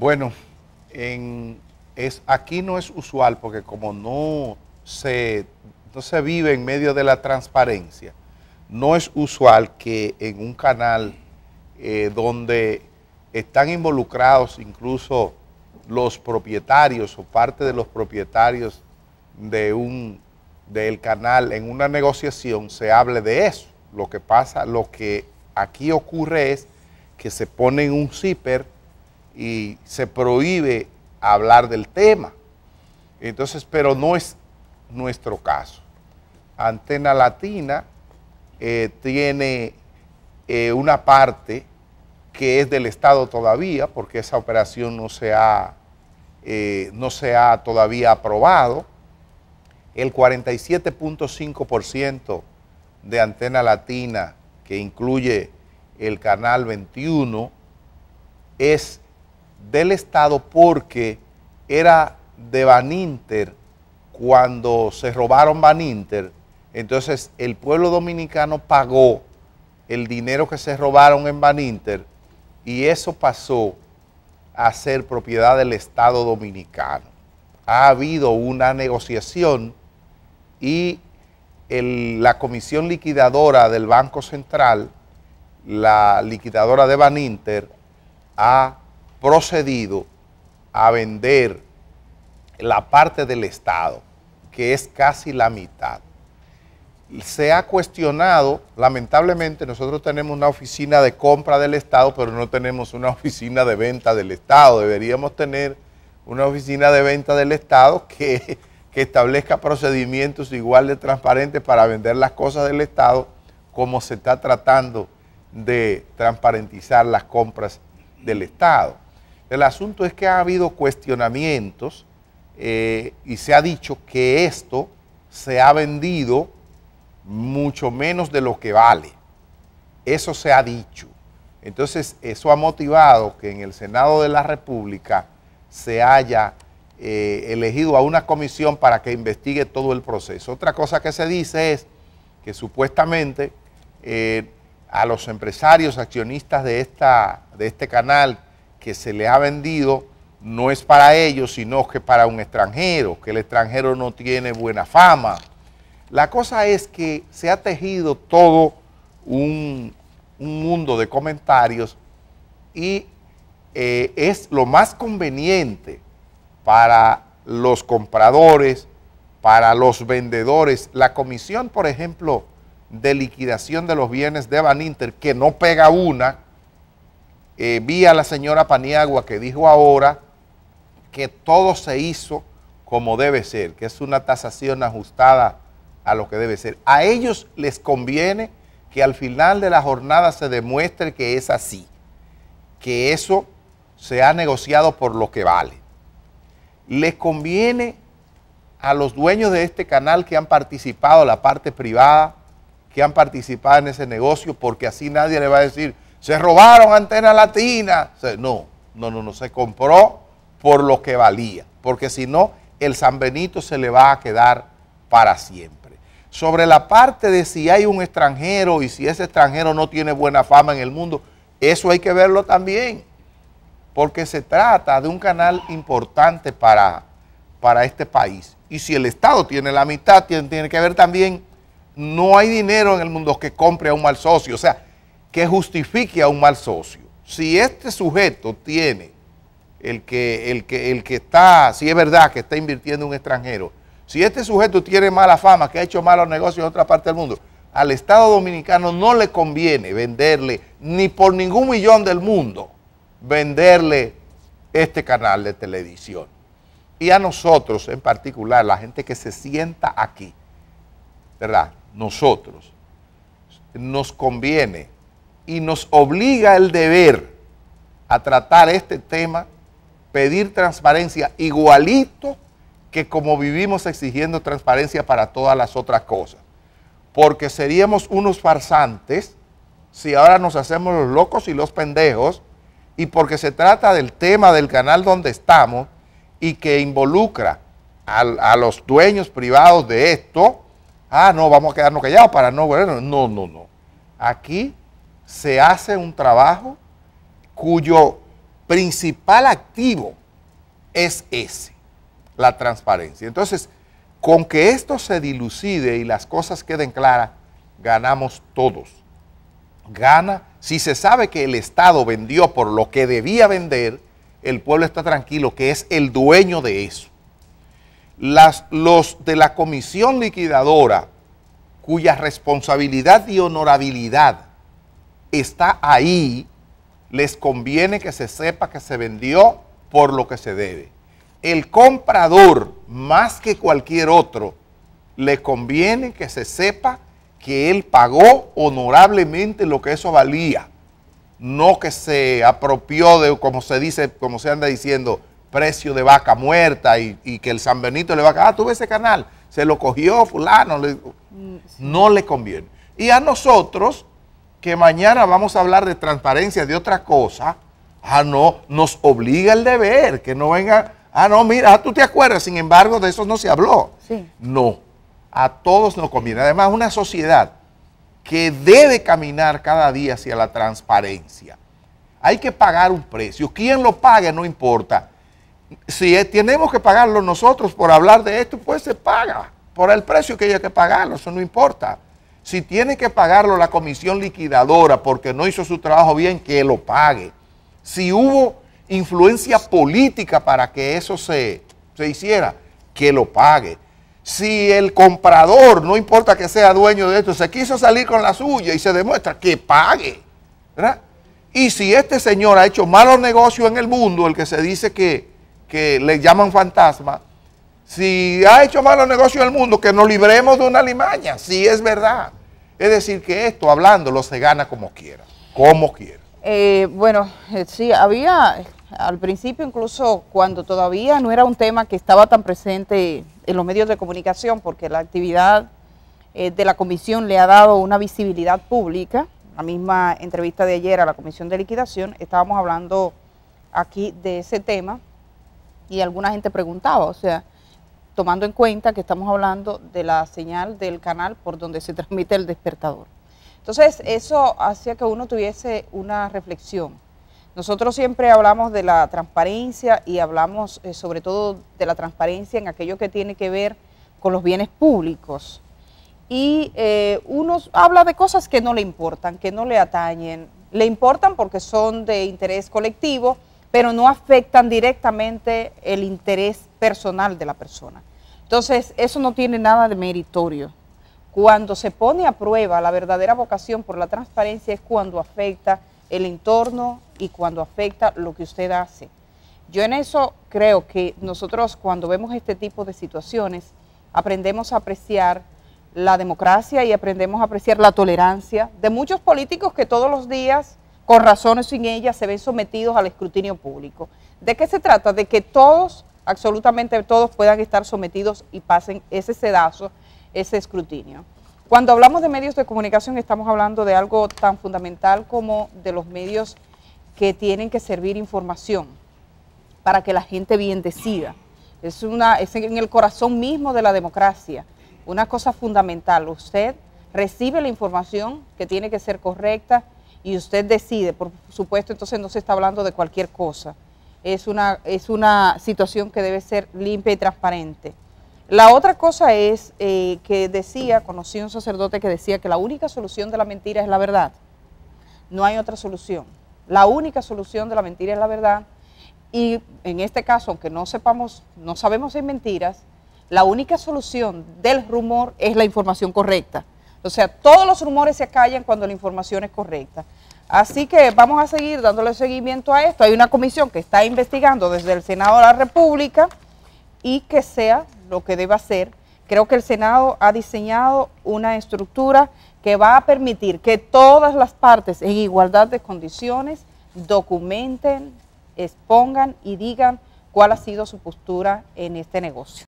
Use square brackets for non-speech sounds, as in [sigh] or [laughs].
Bueno, es, aquí no es usual porque como no se, se vive en medio de la transparencia, no es usual que en un canal eh, donde están involucrados incluso los propietarios o parte de los propietarios de un del canal en una negociación se hable de eso. Lo que pasa, lo que aquí ocurre es que se pone en un zipper y se prohíbe hablar del tema. Entonces, pero no es nuestro caso. Antena Latina eh, tiene eh, una parte que es del Estado todavía, porque esa operación no se eh, no se ha todavía aprobado. El 47.5% de Antena Latina, que incluye el Canal 21, es del Estado porque era de Baninter cuando se robaron Baninter. Entonces el pueblo dominicano pagó el dinero que se robaron en Baninter y eso pasó a ser propiedad del Estado dominicano. Ha habido una negociación y la comisión liquidadora del Banco Central, la liquidadora de Baninter, ha procedido a vender la parte del Estado, que es casi la mitad. Se ha cuestionado, lamentablemente nosotros tenemos una oficina de compra del Estado, pero no tenemos una [laughs] oficina de venta del Estado. Deberíamos tener una oficina de venta del Estado que, establezca procedimientos igual de transparentes para vender las cosas del Estado, como se está tratando de transparentizar las compras del Estado. El asunto es que ha habido cuestionamientos eh, y se ha dicho que esto se ha vendido mucho menos de lo que vale. Eso se ha dicho. Entonces, eso ha motivado que en el Senado de la República se haya eh, elegido a una comisión para que investigue todo el proceso. Otra cosa que se dice es que supuestamente eh, a los empresarios accionistas de, esta, de este canal que se le ha vendido no es para ellos, sino que para un extranjero, que el extranjero no tiene buena fama. La cosa es que se ha tejido todo un, mundo de comentarios y eh, es lo más conveniente para los compradores, para los vendedores. La comisión, por ejemplo, de liquidación de los bienes de Inter que no pega una, eh, vi a la señora Paniagua que dijo ahora que todo se hizo como debe ser, que es una tasación ajustada a lo que debe ser. A ellos les conviene que al final de la jornada se demuestre que es así, que eso se ha negociado por lo que vale. Les conviene a los dueños de este canal que han participado, la parte privada, que han participado en ese negocio, porque así nadie le va a decir, se robaron Antena Latina. no, no, no, no, se compró por lo que valía, porque si no, el San Benito se le va a quedar para siempre. Sobre la parte de si hay un extranjero y si ese extranjero no tiene buena fama en el mundo, eso hay que verlo también, porque se trata de un canal importante para, para este país. Y si el Estado tiene la mitad, tiene, tiene que ver también, no hay dinero en el mundo que compre a un mal socio. O sea, que justifique a un mal socio. Si este sujeto tiene, el que, el que, el que está, si es verdad que está invirtiendo un extranjero, si este sujeto tiene mala fama, que ha hecho malos negocios en otra parte del mundo, al Estado Dominicano no le conviene venderle, ni por ningún millón del mundo, venderle este canal de televisión. Y a nosotros en particular, la gente que se sienta aquí, ¿verdad? Nosotros, nos conviene y nos obliga el deber a tratar este tema, pedir transparencia igualito que como vivimos exigiendo transparencia para todas las otras cosas. Porque seríamos unos farsantes si ahora nos hacemos los locos y los pendejos y porque se trata del tema del canal donde estamos y que involucra a, los dueños privados de esto, ah, no, vamos a quedarnos callados para no, bueno, no, no, no. Aquí se hace un trabajo cuyo principal activo es ese, la transparencia. Entonces, con que esto se dilucide y las cosas queden claras, ganamos todos. Gana, si se sabe que el Estado vendió por lo que debía vender, el pueblo está tranquilo que es el dueño de eso. Las, los de la comisión liquidadora, cuya responsabilidad y honorabilidad está ahí, les conviene que se sepa que se vendió por lo que se debe. El comprador, más que cualquier otro, le conviene que se sepa que él pagó honorablemente lo que eso valía, no que se apropió de, como se dice, como se anda diciendo, precio de vaca muerta y, que el San Benito le va a ah, tuve ese canal, se lo cogió fulano, mm, no le conviene. Y a nosotros, que mañana vamos a hablar de transparencia, de otra cosa, ah, no, nos obliga el deber, que no venga, ah, no, mira, ah, tú te acuerdas, sin embargo, de eso no se habló. No, a todos nos conviene. Además, una sociedad que debe caminar cada día hacia la transparencia. Hay que pagar un precio. Quien lo pague no importa. Si eh, tenemos que pagarlo nosotros por hablar de esto, pues se paga. Por el precio que haya que pagarlo, eso no importa. Si tiene que pagarlo la comisión liquidadora porque no hizo su trabajo bien, que lo pague. Si hubo influencia política para que eso se, hiciera, que lo pague. Si el comprador, no importa que sea dueño de esto, se quiso salir con la suya y se demuestra que pague. Y si este señor ha hecho malos negocios en el mundo, el que se dice que, que le llaman fantasma, si ha hecho malos negocios en el mundo, que nos libremos de una limaña, si es verdad. Es decir, que esto hablándolo se gana como quiera, como quiera. Eh, bueno, eh, sí, había al principio incluso cuando todavía no era un tema que estaba tan presente en los medios de comunicación, porque la actividad eh, de la comisión le ha dado una visibilidad pública, la misma entrevista de ayer a la comisión de liquidación, estábamos hablando aquí de ese tema y alguna gente preguntaba, o sea, tomando en cuenta que estamos hablando de la señal del canal por donde se [laughs] transmite el despertador. Entonces, eso hacía que uno tuviese una reflexión. Nosotros siempre hablamos de la transparencia y hablamos eh, sobre todo de la transparencia en aquello que tiene que ver con los bienes públicos. Y eh, uno habla de cosas que no le importan, que no le atañen. Le importan porque son de interés colectivo, pero no afectan directamente el interés personal de la persona. Entonces, eso no tiene nada de meritorio. Cuando se pone a prueba la verdadera vocación por la transparencia es cuando afecta el entorno y cuando afecta lo que usted hace. Yo en eso creo que nosotros cuando vemos este tipo de situaciones aprendemos a apreciar la democracia y aprendemos a apreciar la tolerancia de muchos políticos que todos los días, con razones sin ellas, se ven sometidos al escrutinio público. ¿De qué se trata? De que todos absolutamente todos puedan estar sometidos y pasen ese sedazo, ese escrutinio. Cuando hablamos de medios de comunicación estamos hablando de algo tan fundamental como de los medios que tienen que servir información para que la gente bien decida. Es, una, es en el corazón mismo de la democracia, una cosa fundamental. Usted recibe la información que tiene que ser correcta y usted decide. Por supuesto, entonces no se está hablando de cualquier cosa es una, es una situación que debe ser limpia y transparente. La otra cosa es eh, que decía, conocí un sacerdote que decía que la única solución de la mentira es la verdad. No hay otra solución. La única solución de la mentira es la verdad. Y en este caso, aunque no sepamos, no sabemos si hay mentiras, la única solución del rumor es la información correcta. O sea, todos los rumores se callan cuando la información es correcta. Así que vamos a seguir dándole seguimiento a esto. Hay una comisión que está investigando desde el Senado de la República y que sea lo que deba ser. Creo que el Senado ha diseñado una estructura que va a permitir que todas las partes en igualdad de condiciones documenten, expongan y digan cuál ha sido su postura en este negocio.